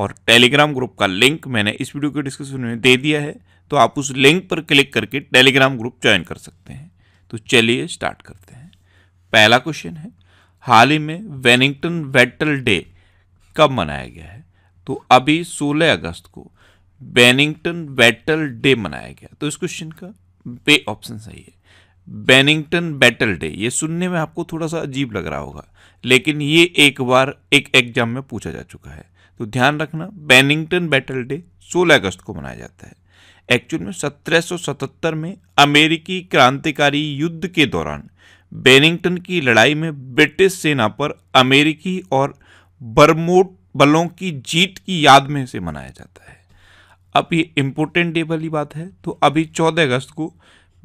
और Telegram group का link मैंने इस वीडियो के डिस्क्रिप्शन में दे दिया है तो आप उस लिंक पर क्लिक करके टेलीग्राम ग्रुप ज्वाइन कर सकते हैं तो चलिए स्टार्ट करते हैं पहला क्वेश्चन है हाल ही में वेनिंगटन वेटल डे कब मनाया गया है तो अभी 16 अगस्त को बेनिंगटन बैटल डे मनाया गया तो इस क्वेश्चन का बे ऑप्शन सही है बेनिंगटन बैटल डे ये सुनने में आपको थोड़ा सा अजीब लग रहा होगा लेकिन ये एक बार एक एग्जाम में पूछा जा चुका है तो ध्यान रखना बैनिंगटन बैटल डे 16 अगस्त को मनाया जाता है एक्चुअल में 1777 में अमेरिकी क्रांतिकारी युद्ध के दौरान बेनिंगटन की लड़ाई में ब्रिटिश सेना पर अमेरिकी और बर्मोट बलों की जीत की याद में से मनाया जाता है अब ये इम्पोर्टेंट डे वाली बात है तो अभी 14 अगस्त को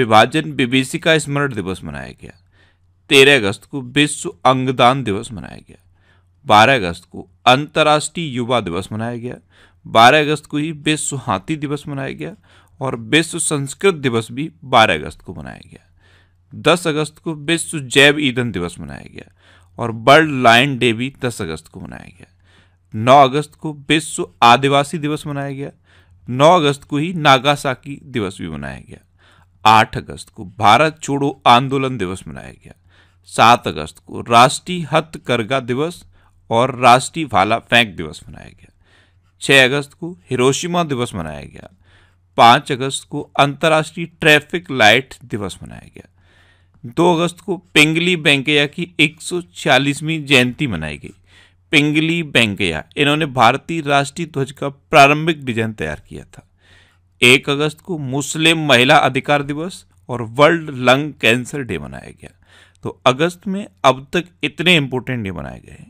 विभाजन विभीषिका स्मरण दिवस मनाया गया 13 अगस्त को विश्व अंगदान दिवस मनाया गया 12 अगस्त को अंतर्राष्ट्रीय युवा दिवस मनाया गया 12 अगस्त को ही विश्व हाथी दिवस मनाया गया और विश्व संस्कृत दिवस भी 12 अगस्त को मनाया गया 10 अगस्त को विश्व जैव ईंधन दिवस मनाया गया और वर्ल्ड लाइन डे भी 10 अगस्त को मनाया गया 9 अगस्त को विश्व आदिवासी दिवस मनाया गया 9 अगस्त को ही नागासाकी दिवस भी मनाया गया 8 अगस्त को भारत छोड़ो आंदोलन दिवस मनाया गया 7 अगस्त को राष्ट्रीय हथकरघा दिवस और राष्ट्रीय भाला फेंक दिवस मनाया गया 6 अगस्त को हिरोशिमा दिवस मनाया गया 5 अगस्त को अंतर्राष्ट्रीय ट्रैफिक लाइट दिवस मनाया गया 2 अगस्त को पिंगली बैंकया की 146वीं जयंती मनाई गई पिंगली बैंकया इन्होंने भारतीय राष्ट्रीय ध्वज का प्रारंभिक डिजाइन तैयार किया था 1 अगस्त को मुस्लिम महिला अधिकार दिवस और वर्ल्ड लंग कैंसर डे मनाया गया तो अगस्त में अब तक इतने इम्पोर्टेंट डे मनाए गए हैं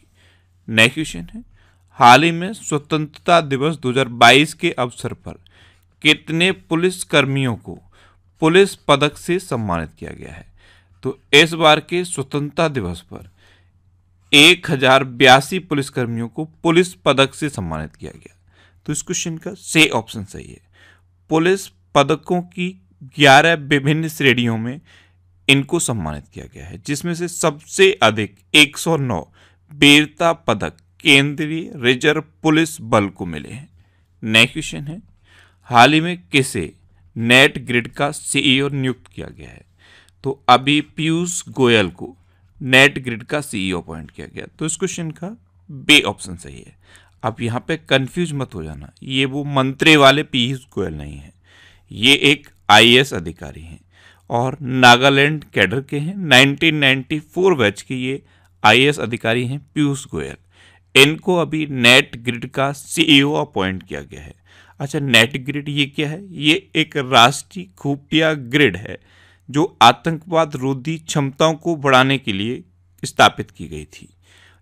नेक्स्ट क्वेश्चन है हाल ही में स्वतंत्रता दिवस 2022 के अवसर पर कितने पुलिस कर्मियों को पुलिस पदक से सम्मानित किया गया है तो इस बार के स्वतंत्रता दिवस पर एक हजार बयासी पुलिसकर्मियों को पुलिस पदक से सम्मानित किया गया तो इस क्वेश्चन का से ऑप्शन सही है पुलिस पदकों की ग्यारह विभिन्न श्रेणियों में इनको सम्मानित किया गया है जिसमें से सबसे अधिक 109 वीरता पदक केंद्रीय रिजर्व पुलिस बल को मिले हैं नेक्स्ट क्वेश्चन है हाल ही में किसे नेट ग्रिड का सीईओ नियुक्त किया गया है तो अभी पीयूष गोयल को नेट ग्रिड का सीईओ अपॉइंट किया गया तो इस क्वेश्चन का बे ऑप्शन सही है अब यहाँ पे कंफ्यूज मत हो जाना ये वो मंत्री वाले पीयूष गोयल नहीं है ये एक आई अधिकारी हैं और नागालैंड कैडर के हैं 1994 बैच के ये आईएएस अधिकारी हैं पीयूष गोयल इनको अभी नेट ग्रिड का सीईओ अपॉइंट e किया गया है अच्छा नेट ग्रिड ये क्या है ये एक राष्ट्रीय खुफिया ग्रिड है जो आतंकवाद रोधी क्षमताओं को बढ़ाने के लिए स्थापित की गई थी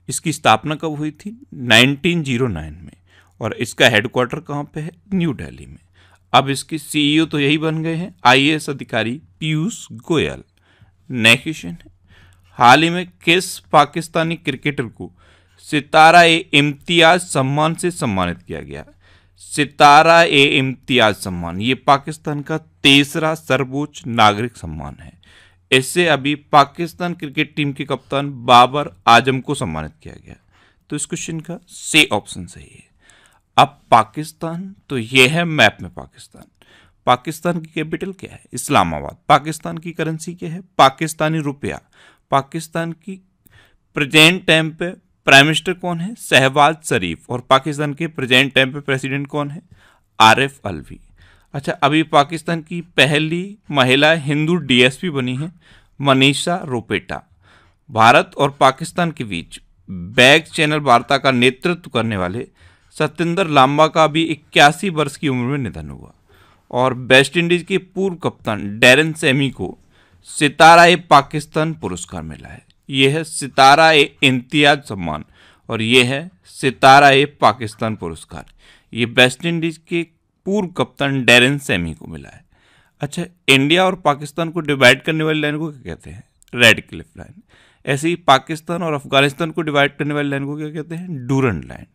इसकी स्थापना कब हुई थी 1909 में और इसका हेडक्वार्टर कहाँ पे है न्यू दिल्ली में अब इसके सीईओ e तो यही बन गए हैं आईएएस अधिकारी पीयूष गोयल नेक्स्ट क्वेश्चन है हाल ही में किस पाकिस्तानी क्रिकेटर को सितारा ए इम्तियाज सम्मान से सम्मानित किया गया सितारा ए इम्तियाज सम्मान ये पाकिस्तान का तीसरा सर्वोच्च नागरिक सम्मान है इससे अभी पाकिस्तान क्रिकेट टीम के कप्तान बाबर आजम को सम्मानित किया गया तो इस क्वेश्चन का से ऑप्शन सही है अब पाकिस्तान तो यह है मैप में पाकिस्तान पाकिस्तान की कैपिटल क्या है इस्लामाबाद पाकिस्तान की करेंसी क्या है पाकिस्तानी रुपया पाकिस्तान की प्रेजेंट टाइम पे प्राइम मिनिस्टर कौन है शहबाज शरीफ और पाकिस्तान के प्रेजेंट टाइम पे प्रेसिडेंट कौन है आर एफ अलवी अच्छा अभी पाकिस्तान की पहली महिला हिंदू डीएसपी बनी है मनीषा रोपेटा भारत और पाकिस्तान के बीच बैग चैनल वार्ता का नेतृत्व करने वाले सत्येंद्र लांबा का भी इक्यासी वर्ष की उम्र में निधन हुआ और वेस्ट इंडीज के पूर्व कप्तान डेरन सेमी को सितारा ए पाकिस्तान पुरस्कार मिला है यह है सितारा ए इम्तियाज सम्मान और यह है सितारा ए पाकिस्तान पुरस्कार ये वेस्ट इंडीज़ के पूर्व कप्तान डेरन सेमी को मिला है अच्छा इंडिया और पाकिस्तान को डिवाइड करने वाली लाइन को क्या कहते हैं रेड क्लिफ लाइन ऐसे ही पाकिस्तान और अफगानिस्तान को डिवाइड करने वाली लाइन को क्या कहते हैं डूरन लाइन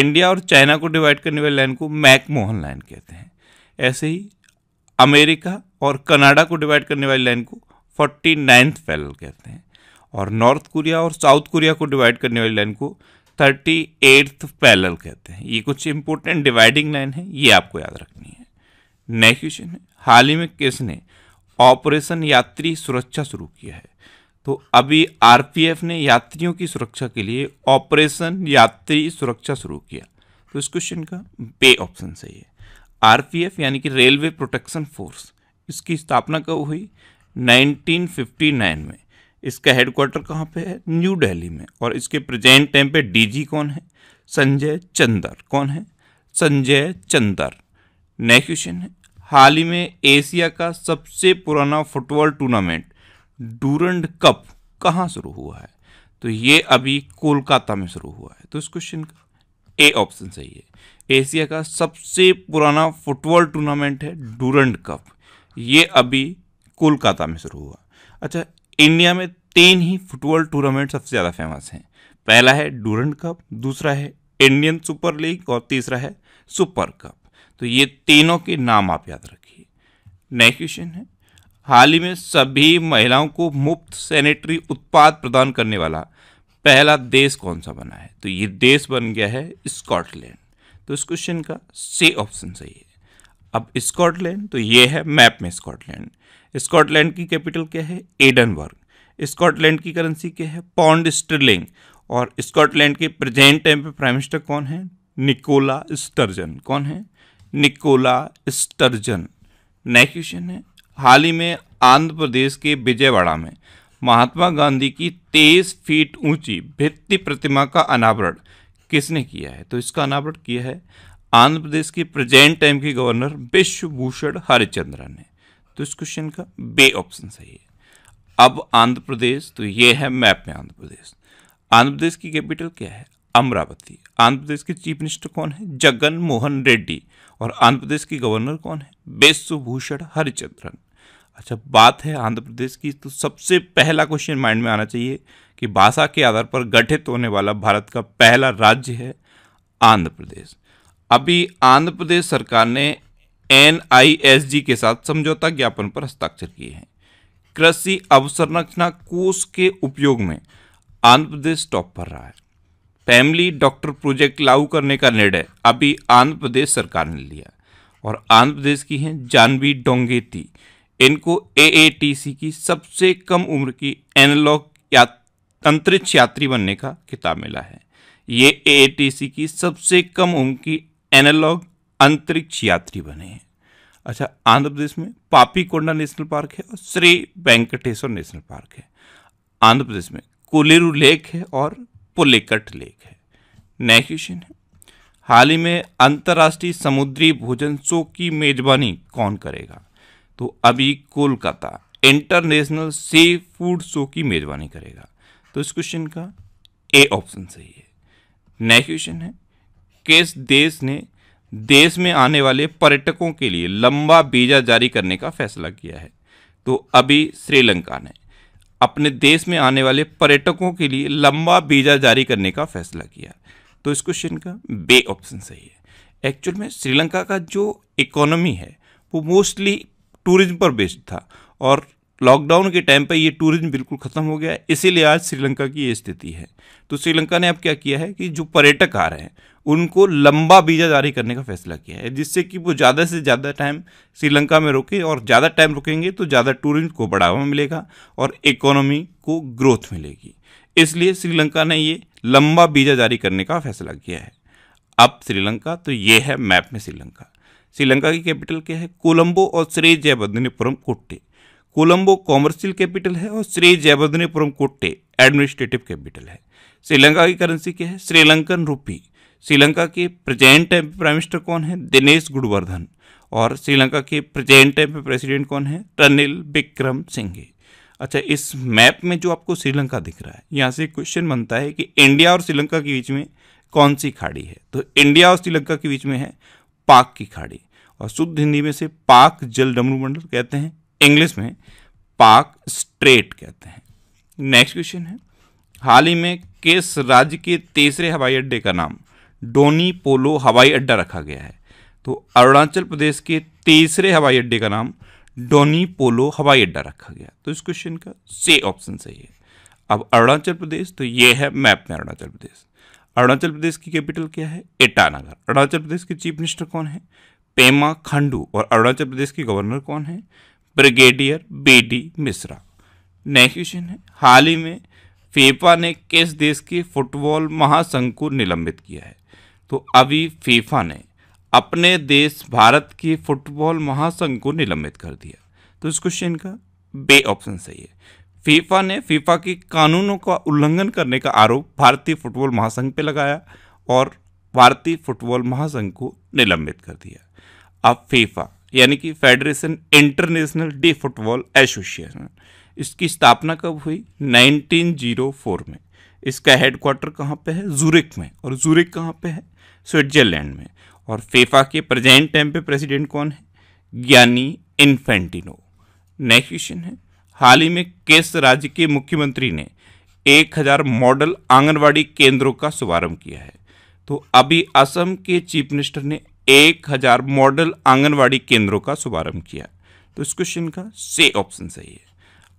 इंडिया और चाइना को डिवाइड करने वाली लाइन को मैकमोहन लाइन कहते हैं ऐसे ही अमेरिका और कनाडा को डिवाइड करने वाली लाइन को फोर्टी नाइन्थ पैरल कहते हैं और नॉर्थ कोरिया और साउथ कोरिया को डिवाइड करने वाली लाइन को थर्टी एट्थ पैरल कहते हैं ये कुछ इंपॉर्टेंट डिवाइडिंग लाइन है ये आपको याद रखनी है नेक्स्ट क्वेश्चन है हाल ही में किसने ऑपरेशन यात्री सुरक्षा शुरू किया है तो अभी आरपीएफ ने यात्रियों की सुरक्षा के लिए ऑपरेशन यात्री सुरक्षा शुरू किया तो इस क्वेश्चन का बे ऑप्शन सही है आरपीएफ यानी कि रेलवे प्रोटेक्शन फोर्स इसकी स्थापना कब हुई 1959 में इसका हेडक्वार्टर कहाँ पे है न्यू दिल्ली में और इसके प्रेजेंट टाइम पे डीजी कौन है संजय चंदर कौन है संजय चंदर नेक्स्ट क्वेश्चन है हाल ही में एशिया का सबसे पुराना फुटबॉल टूर्नामेंट डूरंड कप कहाँ शुरू हुआ है तो ये अभी कोलकाता में शुरू हुआ है तो इस क्वेश्चन का ए ऑप्शन सही है एशिया का सबसे पुराना फुटबॉल टूर्नामेंट है डूरंड कप ये अभी कोलकाता में शुरू हुआ अच्छा इंडिया में तीन ही फुटबॉल टूर्नामेंट सबसे ज़्यादा फेमस हैं पहला है डूरंड कप दूसरा है इंडियन सुपर लीग और तीसरा है सुपर कप तो ये तीनों के नाम आप याद रखिए नेक्स्ट क्वेश्चन है हाल ही में सभी महिलाओं को मुफ्त सैनिटरी उत्पाद प्रदान करने वाला पहला देश कौन सा बना है तो ये देश बन गया है स्कॉटलैंड तो इस क्वेश्चन का सी ऑप्शन सही है अब स्कॉटलैंड तो ये है मैप में स्कॉटलैंड स्कॉटलैंड की कैपिटल क्या है एडनबर्ग स्कॉटलैंड की करेंसी क्या है पॉन्ड स्टर्लिंग और स्कॉटलैंड के प्रेजेंट टाइम पे प्राइम मिनिस्टर कौन है निकोला स्टर्जन कौन है निकोला स्टर्जन नेक्स्ट क्वेश्चन है हाल ही में आंध्र प्रदेश के विजयवाड़ा में महात्मा गांधी की तेईस फीट ऊंची भित्ति प्रतिमा का अनावरण किसने किया है तो इसका अनावरण किया है आंध्र प्रदेश के प्रेजेंट टाइम के गवर्नर विश्वभूषण हरिचंद्रा ने तो इस क्वेश्चन का बे ऑप्शन सही है अब आंध्र प्रदेश तो ये है मैप में आंध्र प्रदेश आंध्र प्रदेश की कैपिटल क्या है अमरावती आंध्र प्रदेश के चीफ मिनिस्टर कौन है जगन मोहन रेड्डी और आंध्र प्रदेश के गवर्नर कौन है विश्वभूषण हरिचंद्रन अच्छा बात है आंध्र प्रदेश की तो सबसे पहला क्वेश्चन माइंड में आना चाहिए कि भाषा के आधार पर गठित होने वाला भारत का पहला राज्य है आंध्र प्रदेश अभी आंध्र प्रदेश सरकार ने एन के साथ समझौता ज्ञापन पर हस्ताक्षर किए हैं कृषि अवसंरचना कोष के उपयोग में आंध्र प्रदेश टॉप पर रहा है फैमिली डॉक्टर प्रोजेक्ट लागू करने का निर्णय अभी आंध्र प्रदेश सरकार ने लिया और आंध्र प्रदेश की हैं जानवी डोंगेती इनको एएटीसी की सबसे कम उम्र की एनालॉग या अंतरिक्ष यात्री बनने का खिताब मिला है ये एएटीसी की सबसे कम उम्र की एनालॉग अंतरिक्ष यात्री बने हैं अच्छा आंध्र प्रदेश में पापी कोंडा नेशनल पार्क है और श्री वेंकटेश्वर नेशनल पार्क है आंध्र प्रदेश में कोलेरू लेक है और पुलेकट लेक है नेक्स्ट क्वेश्चन है हाल ही में अंतर्राष्ट्रीय समुद्री भोजन शो की मेजबानी कौन करेगा तो अभी Kolkata international seafood show की मेज़बानी करेगा तो इस क्वेश्चन का ए ऑप्शन सही है नेक्स्ट क्वेश्चन है किस देश ने देश में आने वाले पर्यटकों के लिए लंबा वीज़ा जारी करने का फैसला किया है तो अभी श्रीलंका ने अपने देश में आने वाले पर्यटकों के लिए लंबा वीज़ा जारी करने का फैसला किया तो इस क्वेश्चन का बे ऑप्शन सही है एक्चुअल में श्रीलंका का जो इकोनॉमी है वो मोस्टली टूरिज्म पर बेस्ड था और लॉकडाउन के टाइम पर ये टूरिज्म बिल्कुल ख़त्म हो गया इसीलिए आज श्रीलंका की ये स्थिति है तो श्रीलंका ने अब क्या किया है कि जो पर्यटक आ रहे हैं उनको लंबा वीज़ा जारी करने का फैसला किया है जिससे कि वो ज़्यादा से ज़्यादा टाइम श्रीलंका में रुके और ज़्यादा टाइम रुकेंगे तो ज़्यादा टूरिज्म को बढ़ावा मिलेगा और इकोनॉमी को ग्रोथ मिलेगी इसलिए श्रीलंका ने ये लंबा वीज़ा जारी करने का फैसला किया है अब श्रीलंका तो ये है मैप में श्रीलंका श्रीलंका की कैपिटल क्या है कोलंबो और श्री जयवर्धनीपुरम कोट्टे कोलंबो कॉमर्शियल कैपिटल है और श्री जयवर्धनीपुरम कोट्टे एडमिनिस्ट्रेटिव कैपिटल है श्रीलंका की करेंसी क्या है श्रीलंकन रूपी श्रीलंका के प्रेजेंट टाइम पे प्राइम मिनिस्टर कौन है दिनेश गुडवर्धन और श्रीलंका के प्रेजेंट टाइम पे प्रेसिडेंट कौन है रनिल विक्रम सिंघे अच्छा इस मैप में जो आपको श्रीलंका दिख रहा है यहाँ से क्वेश्चन बनता है कि इंडिया और श्रीलंका के बीच में कौन सी खाड़ी है तो इंडिया और श्रीलंका के बीच में है पाक की खाड़ी और शुद्ध हिंदी में से पाक जल मंडल कहते हैं इंग्लिश में पाक स्ट्रेट कहते हैं नेक्स्ट क्वेश्चन है हाल ही में किस राज्य के तीसरे हवाई अड्डे का नाम डोनी पोलो हवाई अड्डा रखा गया है तो अरुणाचल प्रदेश के तीसरे हवाई अड्डे का नाम डोनी पोलो हवाई अड्डा रखा गया तो इस क्वेश्चन का से ऑप्शन सही है अब अरुणाचल प्रदेश तो ये है मैप में अरुणाचल प्रदेश अरुणाचल प्रदेश की कैपिटल क्या है ईटानगर अरुणाचल प्रदेश के चीफ मिनिस्टर कौन है पेमा खांडू और अरुणाचल प्रदेश के गवर्नर कौन है brigadier B D Mishra next question है हाल ही में फीफा ने किस देश के फुटबॉल महासंघ को निलंबित किया है तो अभी फीफा ने अपने देश भारत के फुटबॉल महासंघ को निलंबित कर दिया तो इस क्वेश्चन का बे ऑप्शन सही है फीफा ने फीफा के कानूनों का उल्लंघन करने का आरोप भारतीय फुटबॉल महासंघ पर लगाया और भारतीय फुटबॉल महासंघ को निलंबित कर दिया अब फीफा यानी कि federation international de football association इसकी स्थापना कब हुई 1904 में इसका हेडक्वार्टर कहाँ पे है जूरिक में और जूरिक कहाँ पे है स्विट्जरलैंड में और फीफा के प्रेजेंट टाइम पे प्रेसिडेंट कौन है ज्ञानी इन्फेंटिनो नेक्स्ट क्वेश्चन है हाल ही में केस राज्य के मुख्यमंत्री ने एक हजार मॉडल आंगनवाड़ी केंद्रों का शुभारंभ किया है तो अभी असम के चीफ मिनिस्टर ने एक हजार मॉडल आंगनवाड़ी केंद्रों का शुभारंभ किया तो इस क्वेश्चन का से ऑप्शन सही है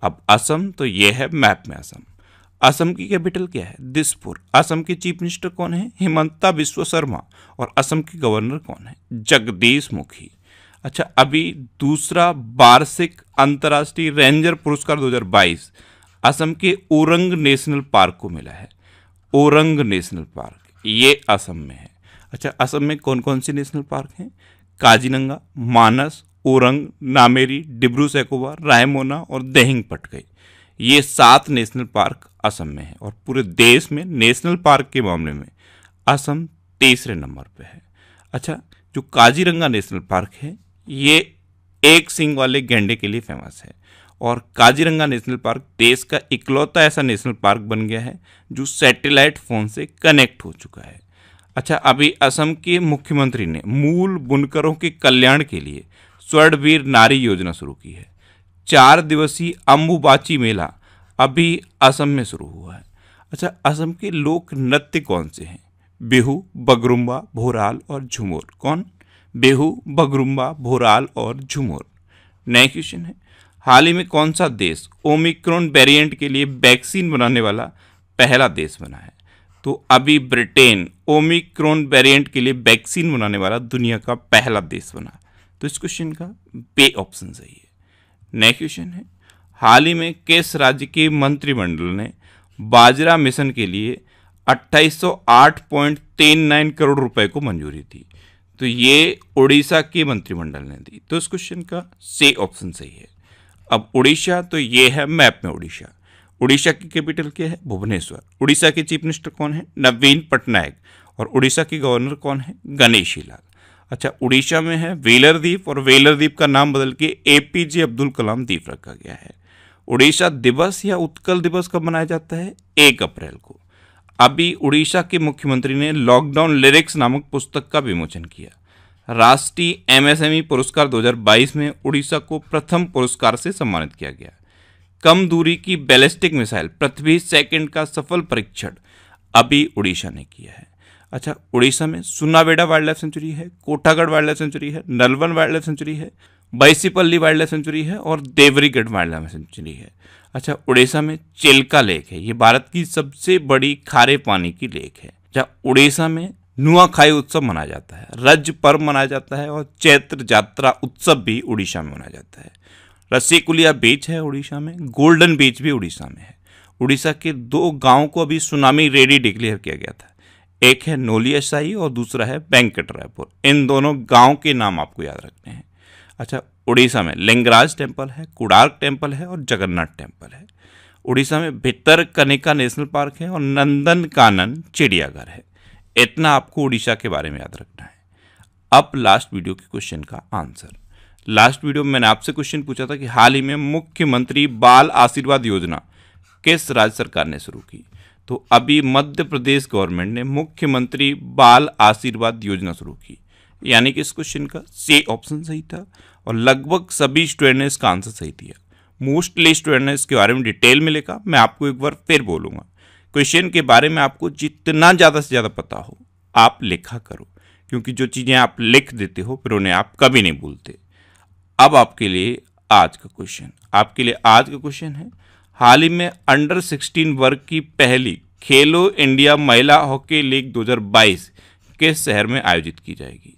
अब असम तो ये है मैप में असम असम की कैपिटल क्या है दिसपुर असम के चीफ मिनिस्टर कौन है हिमंता विश्व शर्मा और असम के गवर्नर कौन है जगदीश मुखी अच्छा अभी दूसरा वार्षिक अंतर्राष्ट्रीय रेंजर पुरस्कार 2022 असम के ओरंग नेशनल पार्क को मिला है ओरंग नेशनल पार्क ये असम में है अच्छा असम में कौन कौन से नेशनल पार्क हैं काजीनंगा मानस ओरंग नामेरी डिब्रू सैकोबा रायमोना और देहिंग पटकई ये सात नेशनल पार्क असम में है और पूरे देश में नेशनल पार्क के मामले में असम तीसरे नंबर पे है अच्छा जो काजीरंगा नेशनल पार्क है ये एक सिंग वाले गेंडे के लिए फेमस है और काजीरंगा नेशनल पार्क देश का इकलौता ऐसा नेशनल पार्क बन गया है जो सैटेलाइट फ़ोन से कनेक्ट हो चुका है अच्छा अभी असम के मुख्यमंत्री ने मूल बुनकरों के कल्याण के लिए स्वर्णवीर नारी योजना शुरू की है चार दिवसीय अम्बुबाची मेला अभी असम में शुरू हुआ है अच्छा असम के लोक नृत्य कौन से हैं बिहू बगरुम्बा भोराल और झुमोर कौन बेहू बगरुम्बा भोराल और झुमोर नए क्वेश्चन है हाल ही में कौन सा देश ओमिक्रॉन वेरिएंट के लिए वैक्सीन बनाने वाला पहला देश बना है तो अभी ब्रिटेन ओमिक्रॉन वेरिएंट के लिए वैक्सीन बनाने वाला दुनिया का पहला देश बना तो इस क्वेश्चन का बे ऑप्शन सही है नया क्वेश्चन है हाल ही में किस राज्य के मंत्रिमंडल ने बाजरा मिशन के लिए अट्ठाईस करोड़ रुपए को मंजूरी दी तो ये उड़ीसा के मंत्रिमंडल ने दी तो इस क्वेश्चन का से ऑप्शन सही है अब उड़ीसा तो ये है मैप में उड़ीसा उड़ीसा की कैपिटल क्या है भुवनेश्वर उड़ीसा के चीफ मिनिस्टर कौन है नवीन पटनायक और उड़ीसा के गवर्नर कौन है गणेशी लाल अच्छा उड़ीसा में है वेलर द्वीप और वेलर द्वीप का नाम बदल के ए पी जे अब्दुल कलाम द्वीप रखा गया है उड़ीसा दिवस या उत्कल दिवस कब मनाया जाता है एक अप्रैल को अभी उड़ीसा के मुख्यमंत्री ने लॉकडाउन लिरिक्स नामक पुस्तक का विमोचन किया राष्ट्रीय एमएसएमई पुरस्कार 2022 में उड़ीसा को प्रथम पुरस्कार से सम्मानित किया गया कम दूरी की बैलिस्टिक मिसाइल पृथ्वी सेकंड का सफल परीक्षण अभी उड़ीसा ने किया है अच्छा उड़ीसा में सुनावेडा वाइल्ड लाइफ सेंचुरी है कोटागढ़ वाइल्ड लाइफ सेंचुरी है नलवन वाइल्ड लाइफ सेंचुरी है बैसीपल्ली वाइल्ड लाइफ सेंचुरी है और देवरीगढ़ वाइल्ड लाइफ सेंचुरी है अच्छा उड़ीसा में चेलका लेक है ये भारत की सबसे बड़ी खारे पानी की लेक है जहाँ उड़ीसा में नुआखाई उत्सव मनाया जाता है रज पर्व मनाया जाता है और चैत्र यात्रा उत्सव भी उड़ीसा में मनाया जाता है रस्सीकुलिया बीच है उड़ीसा में गोल्डन बीच भी उड़ीसा में है उड़ीसा के दो गांव को अभी सुनामी रेडी डिक्लेयर किया गया था एक है नोलियाशाही और दूसरा है वेंकट रायपुर इन दोनों गाँव के नाम आपको याद रखने हैं अच्छा उड़ीसा में लिंगराज टेम्पल है कुडार्क टेम्पल है और जगन्नाथ टेम्पल है उड़ीसा में भितर कनिका नेशनल पार्क है और नंदन कानन चिड़ियाघर है इतना आपको उड़ीसा के बारे में याद रखना है अब लास्ट वीडियो के क्वेश्चन का आंसर लास्ट वीडियो में मैंने आपसे क्वेश्चन पूछा था कि हाल ही में मुख्यमंत्री बाल आशीर्वाद योजना किस राज्य सरकार ने शुरू की तो अभी मध्य प्रदेश गवर्नमेंट ने मुख्यमंत्री बाल आशीर्वाद योजना शुरू की यानी कि इस क्वेश्चन का सी ऑप्शन सही था और लगभग सभी स्टूडेंट ने इसका आंसर सही दिया मोस्टली स्टूडेंट ने इसके बारे में डिटेल में लिखा मैं आपको एक बार फिर बोलूँगा क्वेश्चन के बारे में आपको जितना ज़्यादा से ज़्यादा पता हो आप लिखा करो क्योंकि जो चीज़ें आप लिख देते हो फिर उन्हें आप कभी नहीं भूलते अब आपके लिए आज का क्वेश्चन आपके लिए आज का क्वेश्चन है हाल ही में अंडर 16 वर्ग की पहली खेलो इंडिया महिला हॉकी लीग 2022 किस शहर में आयोजित की जाएगी